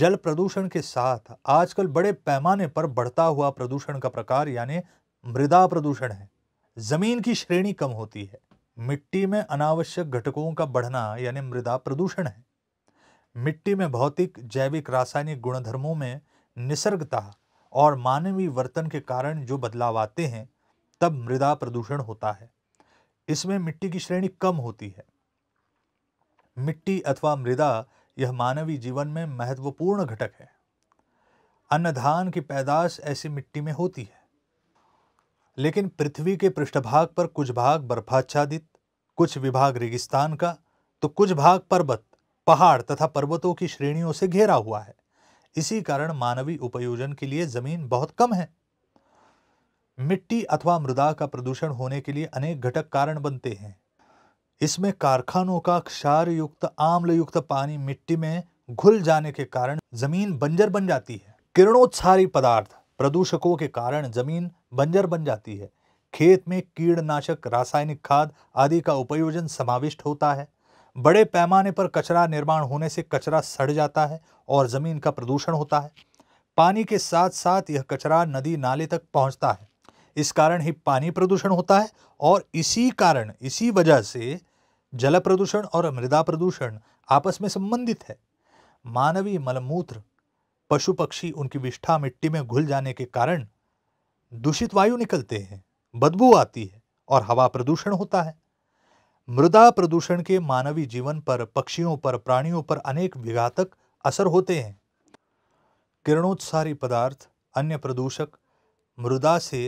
जल प्रदूषण के साथ आजकल बड़े पैमाने पर बढ़ता हुआ प्रदूषण का प्रकार यानी मृदा प्रदूषण है जमीन की श्रेणी कम होती है मिट्टी में अनावश्यक घटकों का बढ़ना यानी मृदा प्रदूषण है मिट्टी में भौतिक जैविक रासायनिक गुणधर्मों में निसर्गता और मानवीय वर्तन के कारण जो बदलाव आते हैं तब मृदा प्रदूषण होता है इसमें मिट्टी की श्रेणी कम होती है मिट्टी अथवा मृदा यह मानवीय जीवन में महत्वपूर्ण घटक है अन्नधान की पैदाश ऐसी मिट्टी में होती है लेकिन पृथ्वी के पृष्ठभाग पर कुछ भाग बर्फाच्छादित कुछ विभाग रेगिस्तान का तो कुछ भाग पर्वत पहाड़ तथा पर्वतों की श्रेणियों से घेरा हुआ है इसी कारण मानवीय उपयोजन के लिए जमीन बहुत कम है मिट्टी अथवा मृदा का प्रदूषण होने के लिए अनेक घटक कारण बनते हैं इसमें कारखानों का क्षार युक्त आम्ल युक्त पानी मिट्टी में घुल जाने के कारण जमीन बंजर बन जाती है किरणोत्सारी पदार्थ प्रदूषकों के कारण जमीन बंजर बन जाती है खेत में कीड़नाशक रासायनिक खाद आदि का उपयोजन समाविष्ट होता है बड़े पैमाने पर कचरा निर्माण होने से कचरा सड़ जाता है और ज़मीन का प्रदूषण होता है पानी के साथ साथ यह कचरा नदी नाले तक पहुंचता है इस कारण ही पानी प्रदूषण होता है और इसी कारण इसी वजह से जल प्रदूषण और मृदा प्रदूषण आपस में संबंधित है मानवीय मलमूत्र पशु पक्षी उनकी विष्ठा मिट्टी में घुल जाने के कारण दूषित वायु निकलते हैं बदबू आती है और हवा प्रदूषण होता है मृदा प्रदूषण के मानवीय जीवन पर पक्षियों पर प्राणियों पर अनेक विघातक असर होते हैं किरणोत्सारी पदार्थ अन्य प्रदूषक मृदा से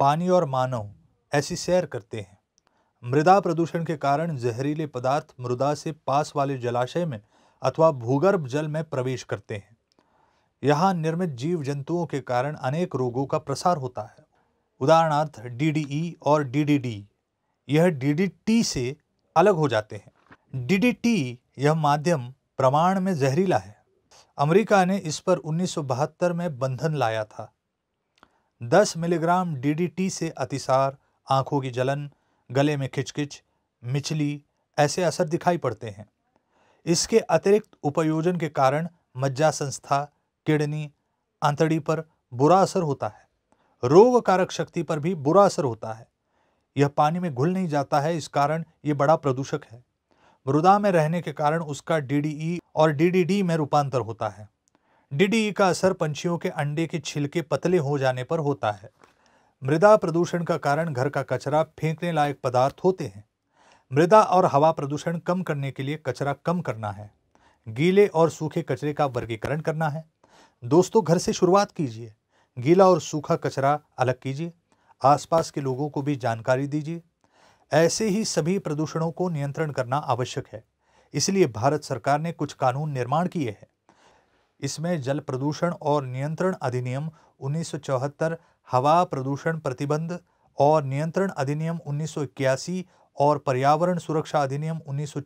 पानी और मानव ऐसी सैर करते हैं मृदा प्रदूषण के कारण जहरीले पदार्थ मृदा से पास वाले जलाशय में अथवा भूगर्भ जल में प्रवेश करते हैं यहाँ निर्मित जीव जंतुओं के कारण अनेक रोगों का प्रसार होता है उदाहरणार्थ डीडीई e और डीडीडी यह डीडीटी से अलग हो जाते हैं डीडीटी यह माध्यम प्रमाण में जहरीला है अमेरिका ने इस पर उन्नीस में बंधन लाया था 10 मिलीग्राम डीडीटी से अतिसार आंखों की जलन गले में खिचकिच मिचली ऐसे असर दिखाई पड़ते हैं इसके अतिरिक्त उपयोजन के कारण मज्जा संस्था किडनी आंतड़ी पर बुरा असर होता है रोग कारक शक्ति पर भी बुरा असर होता है यह पानी में घुल नहीं जाता है इस कारण यह बड़ा प्रदूषक है मृदा में रहने के कारण उसका डीडीई e और डीडीडी में रूपांतर होता है डीडीई का असर पंछियों के अंडे के छिलके पतले हो जाने पर होता है मृदा प्रदूषण का कारण घर का कचरा फेंकने लायक पदार्थ होते हैं मृदा और हवा प्रदूषण कम करने के लिए कचरा कम करना है गीले और सूखे कचरे का वर्गीकरण करना है दोस्तों घर से शुरुआत कीजिए गीला और सूखा कचरा अलग कीजिए आसपास के लोगों को भी जानकारी दीजिए ऐसे ही सभी प्रदूषणों को नियंत्रण करना आवश्यक है इसलिए भारत सरकार ने कुछ कानून निर्माण किए हैं इसमें जल प्रदूषण और नियंत्रण अधिनियम 1974, हवा प्रदूषण प्रतिबंध और नियंत्रण अधिनियम उन्नीस और पर्यावरण सुरक्षा अधिनियम उन्नीस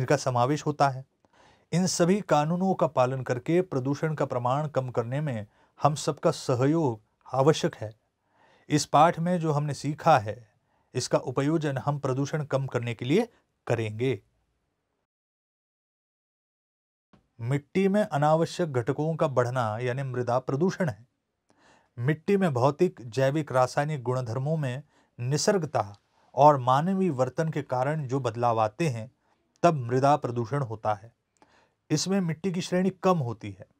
इनका समावेश होता है इन सभी कानूनों का पालन करके प्रदूषण का प्रमाण कम करने में हम सबका सहयोग आवश्यक है इस पाठ में जो हमने सीखा है इसका उपयोजन हम प्रदूषण कम करने के लिए करेंगे मिट्टी में अनावश्यक घटकों का बढ़ना यानी मृदा प्रदूषण है मिट्टी में भौतिक जैविक रासायनिक गुणधर्मों में निसर्गता और मानवीय वर्तन के कारण जो बदलाव आते हैं तब मृदा प्रदूषण होता है इसमें मिट्टी की श्रेणी कम होती है